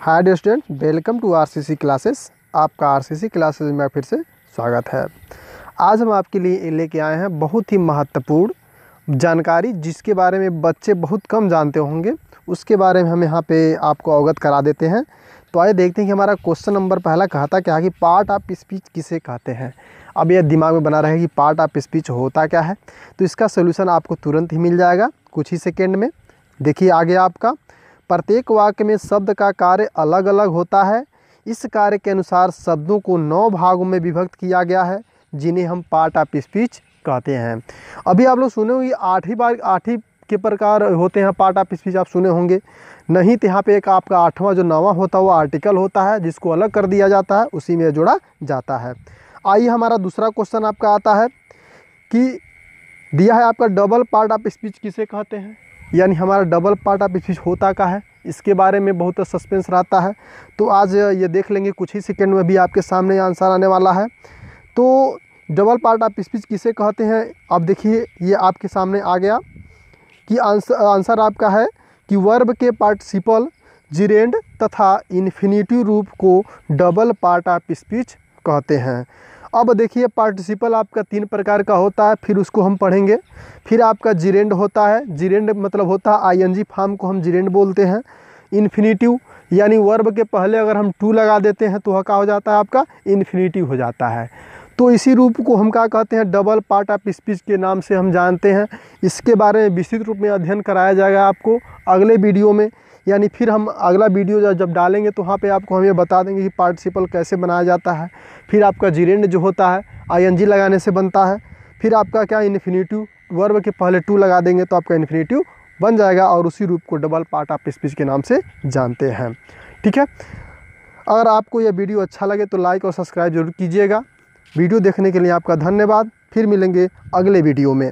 hi student welcome to RCC classes आपका RCC classes में फिर से स्वागत है आज हम आपके लिए लेके आए हैं बहुत ही महत्वपूर्ण जानकारी जिसके बारे में बच्चे बहुत कम जानते होंगे उसके बारे में हम यहाँ पे आपको अवगत करा देते हैं तो आइए देखते हैं कि हमारा क्वेश्चन नंबर पहला कहता क्या कि पार्ट ऑफ स्पीच किसे कहते हैं अब यह दिमाग में बना रहे कि पार्ट ऑफ स्पीच होता क्या है तो इसका सोल्यूशन आपको तुरंत ही मिल जाएगा कुछ ही सेकेंड में देखिए आगे आपका प्रत्येक वाक्य में शब्द का कार्य अलग अलग होता है इस कार्य के अनुसार शब्दों को नौ भागों में विभक्त किया गया है जिन्हें हम पार्ट ऑफ स्पीच कहते हैं अभी आप लोग सुने होंगे आठवीं बार आठवीं के प्रकार होते हैं पार्ट ऑफ स्पीच आप सुने होंगे नहीं तो यहाँ पे एक आपका आठवां जो नवा होता है वो आर्टिकल होता है जिसको अलग कर दिया जाता है उसी में जोड़ा जाता है आइए हमारा दूसरा क्वेश्चन आपका आता है कि दिया है आपका डबल पार्ट ऑफ स्पीच किसे कहते हैं यानी हमारा डबल पार्ट ऑफ स्पीच होता का है इसके बारे में बहुत सस्पेंस रहता है तो आज ये देख लेंगे कुछ ही सेकेंड में भी आपके सामने आंसर आने वाला है तो डबल पार्ट ऑफ स्पीच किसे कहते हैं आप देखिए ये आपके सामने आ गया कि आंसर आंसर आपका है कि वर्ब के पार्टिसिपल जिरेंड तथा इन्फिनिटिव रूप को डबल पार्ट ऑफ स्पीच कहते हैं अब देखिए पार्टिसिपल आपका तीन प्रकार का होता है फिर उसको हम पढ़ेंगे फिर आपका जिरेंड होता है जीरेंड मतलब होता है आईएनजी फॉर्म को हम जीरेंड बोलते हैं इन्फिनीटिव यानी वर्ब के पहले अगर हम टू लगा देते हैं तो वह क्या हो जाता है आपका इन्फिनीटिव हो जाता है तो इसी रूप को हम क्या कहते हैं डबल पार्ट ऑफ स्पीच के नाम से हम जानते हैं इसके बारे में विस्तृत रूप में अध्ययन कराया जाएगा आपको अगले वीडियो में यानी फिर हम अगला वीडियो जब डालेंगे तो वहाँ पे आपको हम ये बता देंगे कि पार्टिसिपल कैसे बनाया जाता है फिर आपका जीरेंड जो होता है आईएनजी लगाने से बनता है फिर आपका क्या इन्फिनीटिव वर्ब के पहले टू लगा देंगे तो आपका इन्फिनीटिव बन जाएगा और उसी रूप को डबल पार्ट ऑफ स्पीच के नाम से जानते हैं ठीक है अगर आपको यह वीडियो अच्छा लगे तो लाइक और सब्सक्राइब जरूर कीजिएगा वीडियो देखने के लिए आपका धन्यवाद फिर मिलेंगे अगले वीडियो में